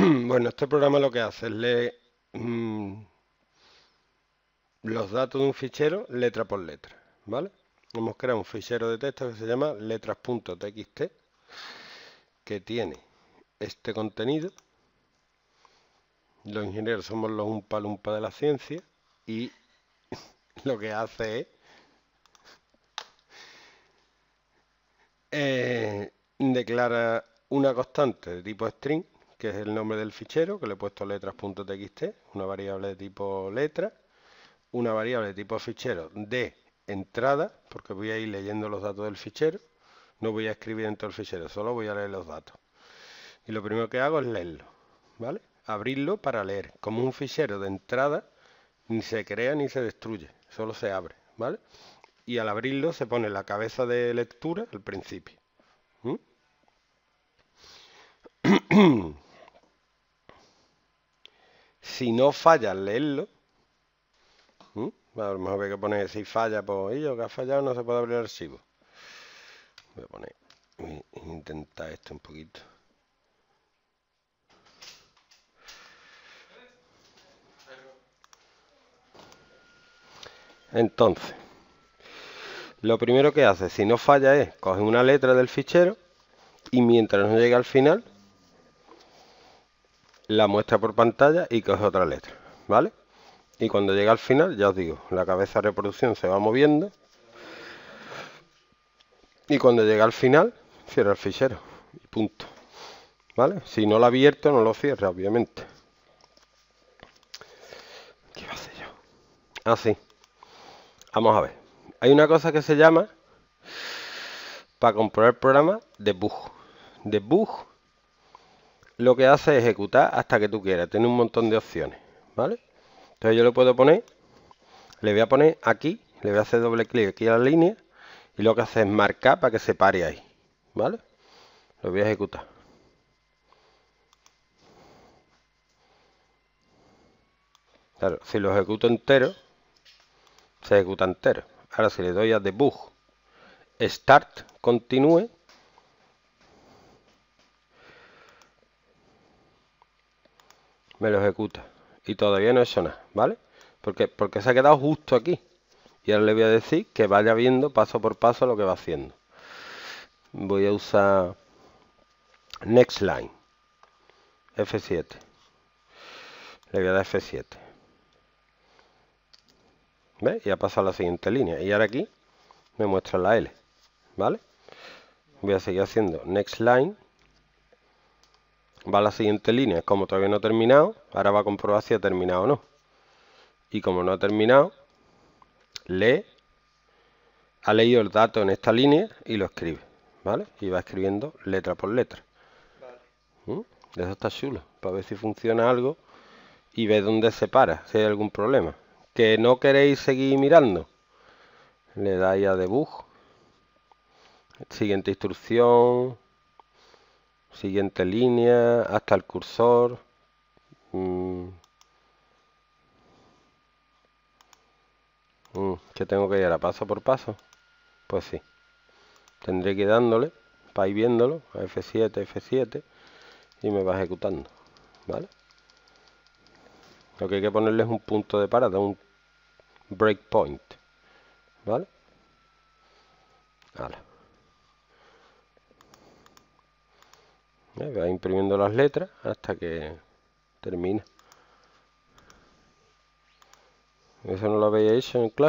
Bueno, este programa lo que hace es leer mm, los datos de un fichero letra por letra, ¿vale? Hemos creado un fichero de texto que se llama letras.txt que tiene este contenido. Los ingenieros somos los un palumpa de la ciencia y lo que hace es declarar eh, declara una constante de tipo string que es el nombre del fichero, que le he puesto letras.txt, una variable de tipo letra, una variable de tipo fichero de entrada, porque voy a ir leyendo los datos del fichero, no voy a escribir en todo el fichero, solo voy a leer los datos. Y lo primero que hago es leerlo, ¿vale? Abrirlo para leer. Como un fichero de entrada, ni se crea ni se destruye, solo se abre, ¿vale? Y al abrirlo se pone la cabeza de lectura al principio. si no falla leerlo, a lo mejor hay que poner si falla, pues yo que ha fallado no se puede abrir el archivo. Voy a intentar esto un poquito. Entonces, lo primero que hace, si no falla, es coge una letra del fichero y mientras no llegue al final, la muestra por pantalla y que otra letra, ¿vale? Y cuando llega al final, ya os digo, la cabeza de reproducción se va moviendo y cuando llega al final, cierra el fichero y punto, ¿vale? Si no lo ha abierto, no lo cierra, obviamente. ¿Qué va a hacer yo? Así. Ah, Vamos a ver. Hay una cosa que se llama, para comprobar el programa, debug. Debug lo que hace es ejecutar hasta que tú quieras. Tiene un montón de opciones, ¿vale? Entonces yo lo puedo poner, le voy a poner aquí, le voy a hacer doble clic aquí a la línea y lo que hace es marcar para que se pare ahí, ¿vale? Lo voy a ejecutar. si lo ejecuto entero, se ejecuta entero. Ahora si le doy a debug, start, continúe, me lo ejecuta. Y todavía no es hecho ¿vale? Porque, porque se ha quedado justo aquí. Y ahora le voy a decir que vaya viendo paso por paso lo que va haciendo. Voy a usar Next Line. F7. Le voy a dar F7. Ve, Y ha pasado la siguiente línea. Y ahora aquí me muestra la L. ¿Vale? Voy a seguir haciendo Next Line va a la siguiente línea. Como todavía no ha terminado, ahora va a comprobar si ha terminado o no. Y como no ha terminado, lee, ha leído el dato en esta línea y lo escribe. ¿Vale? Y va escribiendo letra por letra. ¿Mm? Eso está chulo, para ver si funciona algo y ve dónde se para, si hay algún problema. Que no queréis seguir mirando, le dais a debug, siguiente instrucción, siguiente línea, hasta el cursor. Mm. Mm, que tengo que ir a paso por paso? Pues sí. Tendré que dándole para ir viéndolo. F7, F7. Y me va ejecutando. ¿Vale? Lo que hay que ponerle es un punto de parada, un breakpoint. ¿Vale? Va imprimiendo las letras hasta que termina. Eso no lo había hecho en clase.